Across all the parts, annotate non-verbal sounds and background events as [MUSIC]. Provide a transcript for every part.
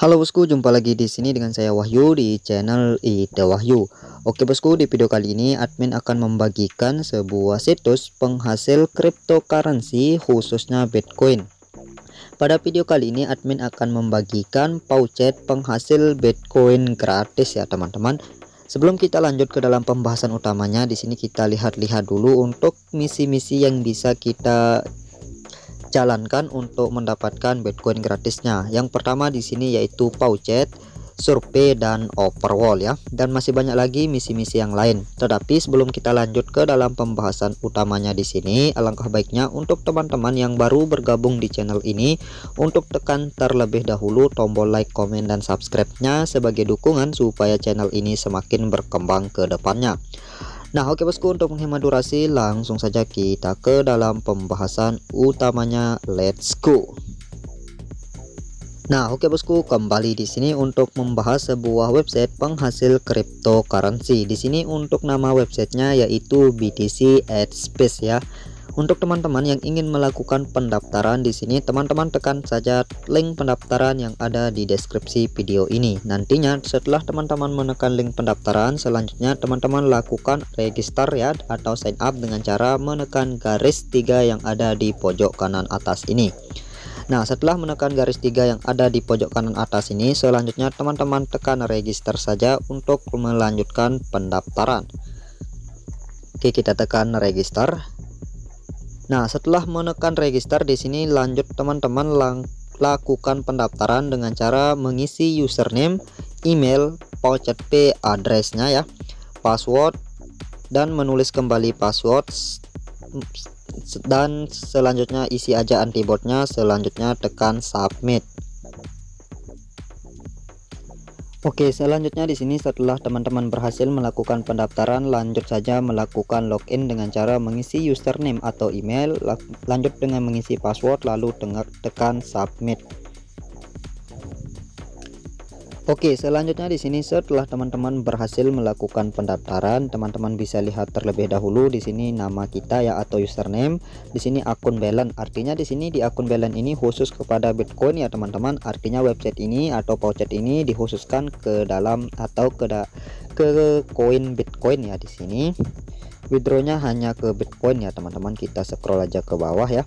Halo bosku, jumpa lagi di sini dengan saya Wahyu di channel Ida Wahyu. Oke bosku, di video kali ini admin akan membagikan sebuah situs penghasil cryptocurrency khususnya Bitcoin. Pada video kali ini admin akan membagikan pouchet penghasil Bitcoin gratis ya teman-teman. Sebelum kita lanjut ke dalam pembahasan utamanya, di sini kita lihat-lihat dulu untuk misi-misi yang bisa kita jalankan untuk mendapatkan Bitcoin gratisnya. Yang pertama di sini yaitu Pouchet, Survey dan overwall ya. Dan masih banyak lagi misi-misi yang lain. Tetapi sebelum kita lanjut ke dalam pembahasan utamanya di sini, alangkah baiknya untuk teman-teman yang baru bergabung di channel ini untuk tekan terlebih dahulu tombol like, komen dan subscribe-nya sebagai dukungan supaya channel ini semakin berkembang ke depannya. Nah oke bosku untuk menghemat durasi langsung saja kita ke dalam pembahasan utamanya let's go Nah oke bosku kembali di sini untuk membahas sebuah website penghasil cryptocurrency di sini untuk nama websitenya yaitu BTC Space ya untuk teman-teman yang ingin melakukan pendaftaran di sini, teman-teman tekan saja link pendaftaran yang ada di deskripsi video ini. Nantinya setelah teman-teman menekan link pendaftaran, selanjutnya teman-teman lakukan register ya atau sign up dengan cara menekan garis tiga yang ada di pojok kanan atas ini. Nah, setelah menekan garis tiga yang ada di pojok kanan atas ini, selanjutnya teman-teman tekan register saja untuk melanjutkan pendaftaran. Oke, kita tekan register. Nah, setelah menekan register di sini lanjut teman-teman lakukan pendaftaran dengan cara mengisi username, email, voucher P addressnya ya, password dan menulis kembali password dan selanjutnya isi aja antibotnya, selanjutnya tekan submit. Oke, selanjutnya di sini setelah teman-teman berhasil melakukan pendaftaran, lanjut saja melakukan login dengan cara mengisi username atau email, lanjut dengan mengisi password lalu dengar tekan submit. Oke, selanjutnya di sini setelah teman-teman berhasil melakukan pendaftaran, teman-teman bisa lihat terlebih dahulu di sini nama kita ya atau username. Di sini akun balance. Artinya di sini di akun balance ini khusus kepada Bitcoin ya teman-teman. Artinya website ini atau pouchet ini dikhususkan ke dalam atau ke da ke koin Bitcoin ya di sini. Withdrawnya hanya ke Bitcoin ya teman-teman. Kita scroll aja ke bawah ya.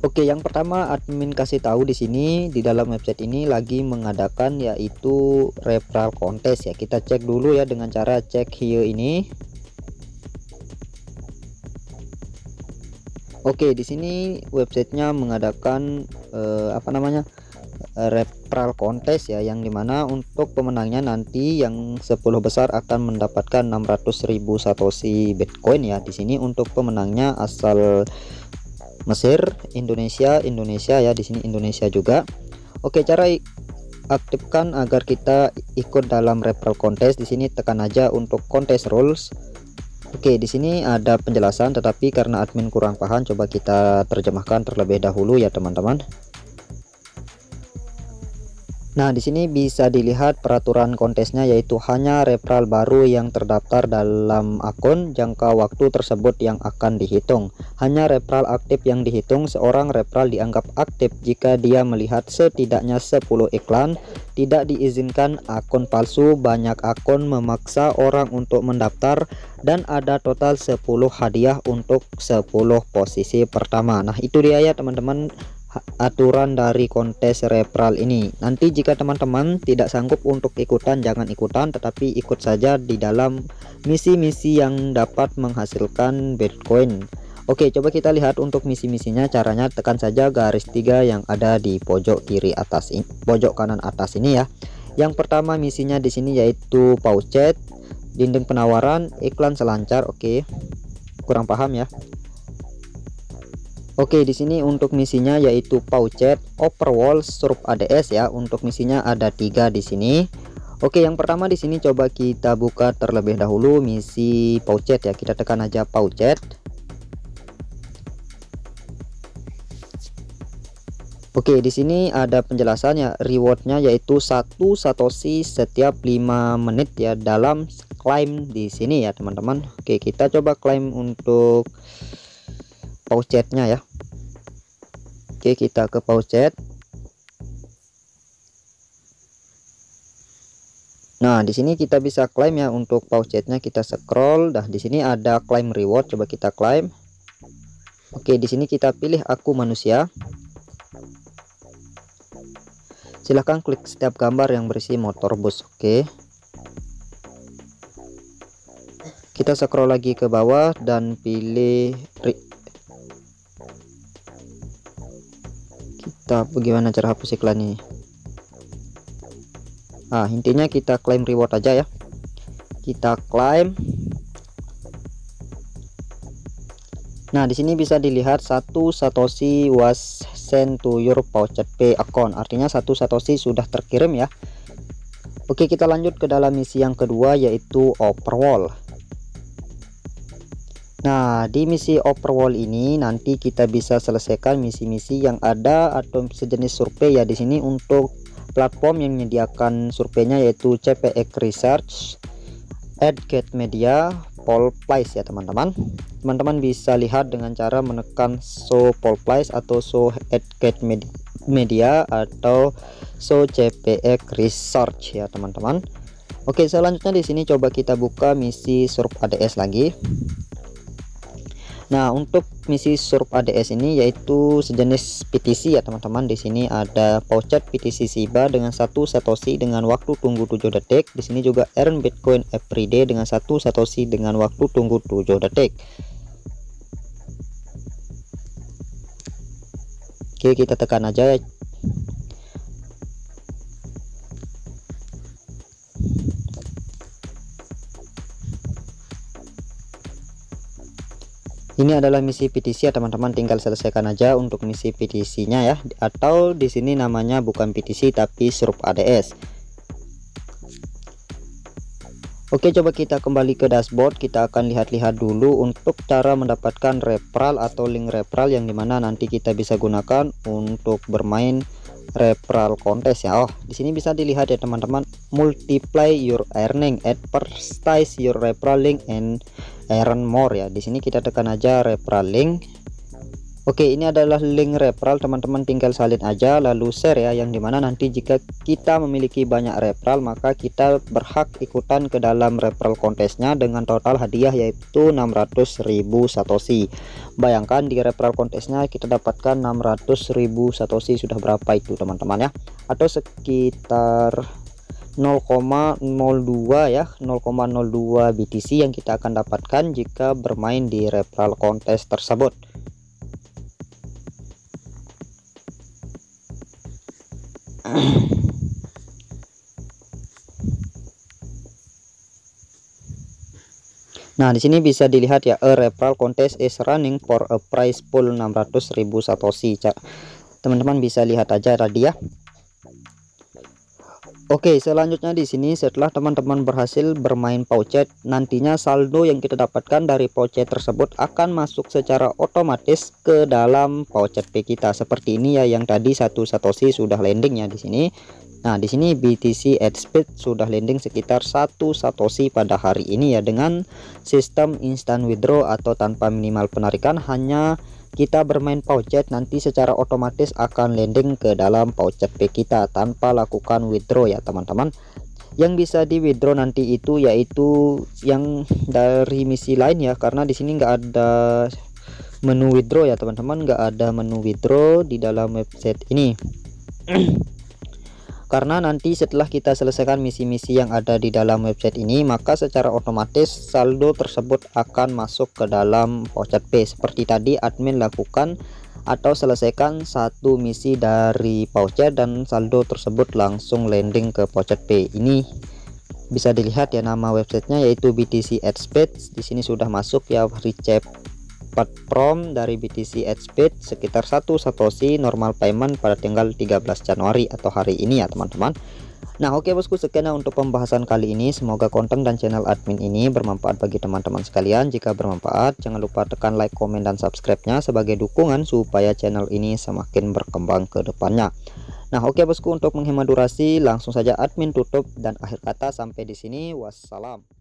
Oke, yang pertama admin kasih tahu di sini di dalam website ini lagi mengadakan yaitu referral contest ya. Kita cek dulu ya dengan cara cek here ini. Oke, di sini websitenya mengadakan eh, apa namanya? referral contest ya yang dimana untuk pemenangnya nanti yang 10 besar akan mendapatkan 600.000 satoshi bitcoin ya di sini untuk pemenangnya asal Mesir, Indonesia, Indonesia ya di sini Indonesia juga. Oke, cara aktifkan agar kita ikut dalam referral contest di sini tekan aja untuk kontes rules Oke di sini ada penjelasan tetapi karena admin kurang paham coba kita terjemahkan terlebih dahulu ya teman-teman Nah, di sini bisa dilihat peraturan kontesnya yaitu hanya referral baru yang terdaftar dalam akun jangka waktu tersebut yang akan dihitung. Hanya referral aktif yang dihitung, seorang referral dianggap aktif jika dia melihat setidaknya 10 iklan, tidak diizinkan akun palsu, banyak akun memaksa orang untuk mendaftar dan ada total 10 hadiah untuk 10 posisi pertama. Nah, itu dia ya teman-teman aturan dari kontes cerebral ini. Nanti jika teman-teman tidak sanggup untuk ikutan, jangan ikutan, tetapi ikut saja di dalam misi-misi yang dapat menghasilkan Bitcoin. Oke, coba kita lihat untuk misi-misinya. Caranya tekan saja garis tiga yang ada di pojok kiri atas ini, pojok kanan atas ini ya. Yang pertama misinya di sini yaitu paucet, dinding penawaran, iklan selancar. Oke. Kurang paham ya. Oke, di sini untuk misinya yaitu Pouchet, Overwall, Surf ADS ya. Untuk misinya ada tiga di sini. Oke, yang pertama di sini coba kita buka terlebih dahulu misi Pouchet ya. Kita tekan aja Pouchet. Oke, di sini ada penjelasannya. Rewardnya yaitu satu satoshi setiap 5 menit ya dalam klaim di sini ya, teman-teman. Oke, kita coba klaim untuk pouchetnya ya Oke kita ke pouchet Nah, di sini kita bisa klaim ya untuk pouchetnya kita scroll. Dah di sini ada claim reward, coba kita klaim. Oke, di sini kita pilih aku manusia. Silahkan klik setiap gambar yang berisi motor bus. Oke. Kita scroll lagi ke bawah dan pilih kita bagaimana cara hapus iklan ini nah intinya kita klaim reward aja ya kita klaim nah di sini bisa dilihat satu satoshi was sent to your voucher pay account artinya satu satoshi sudah terkirim ya Oke kita lanjut ke dalam misi yang kedua yaitu overwall Nah, di misi overwall ini nanti kita bisa selesaikan misi-misi yang ada atau sejenis survei ya di sini untuk platform yang menyediakan surveinya yaitu CPX Research, AdGate Media, Poll Place ya teman-teman. Teman-teman bisa lihat dengan cara menekan so Poll Place atau so AdGate Media atau so CPX Research ya teman-teman. Oke, selanjutnya di sini coba kita buka misi survei ADS lagi. Nah, untuk misi surf ADS ini yaitu sejenis PTC ya teman-teman. Di sini ada Pouchet PTC Shiba dengan satu satoshi dengan waktu tunggu 7 detik. Di sini juga earn Bitcoin everyday dengan satu satoshi dengan waktu tunggu 7 detik. Oke, kita tekan aja ya. ini adalah misi PTC ya teman-teman tinggal selesaikan aja untuk misi PTC nya ya atau di sini namanya bukan PTC tapi Surup ADS Oke coba kita kembali ke dashboard kita akan lihat-lihat dulu untuk cara mendapatkan referral atau link referral yang dimana nanti kita bisa gunakan untuk bermain referral kontes ya oh di sini bisa dilihat ya teman-teman multiply your earning at per size your referral link and Iron More ya di sini kita tekan aja referral link Oke ini adalah link referral teman-teman tinggal salin aja lalu share ya yang dimana nanti jika kita memiliki banyak referral maka kita berhak ikutan ke dalam referral kontesnya dengan total hadiah yaitu 600.000 satoshi bayangkan di referral kontesnya kita dapatkan 600.000 satoshi sudah berapa itu teman-teman ya atau sekitar 0,02 ya 0,02 BTC yang kita akan dapatkan jika bermain di referral contest tersebut Nah, di sini bisa dilihat ya, a referral contest is running for a prize pool 600.000 satoshi. Teman-teman bisa lihat aja tadi ya. Oke, selanjutnya di sini setelah teman-teman berhasil bermain pouchet, nantinya saldo yang kita dapatkan dari pouchet tersebut akan masuk secara otomatis ke dalam pouchet P kita. Seperti ini ya yang tadi satu satoshi sudah landing ya di sini. Nah, di sini BTC at speed sudah landing sekitar satu satoshi pada hari ini ya dengan sistem instant withdraw atau tanpa minimal penarikan hanya kita bermain pouchet nanti secara otomatis akan landing ke dalam pouchet P kita tanpa lakukan withdraw ya teman-teman yang bisa di withdraw nanti itu yaitu yang dari misi lain ya karena di sini nggak ada menu withdraw ya teman-teman nggak ada menu withdraw di dalam website ini [CLEARS THROAT] karena nanti setelah kita selesaikan misi-misi yang ada di dalam website ini maka secara otomatis saldo tersebut akan masuk ke dalam voucher pay seperti tadi admin lakukan atau selesaikan satu misi dari voucher dan saldo tersebut langsung landing ke voucher pay ini bisa dilihat ya nama websitenya yaitu BTC Adspace di sini sudah masuk ya recap dapat prom dari BTC speed sekitar 1 satoshi normal payment pada tanggal 13 Januari atau hari ini ya teman-teman Nah oke okay, bosku sekian ya untuk pembahasan kali ini Semoga konten dan channel admin ini bermanfaat bagi teman-teman sekalian Jika bermanfaat jangan lupa tekan like, komen, dan subscribe-nya sebagai dukungan Supaya channel ini semakin berkembang ke depannya Nah oke okay, bosku untuk menghemat durasi langsung saja admin tutup Dan akhir kata sampai di sini Wassalam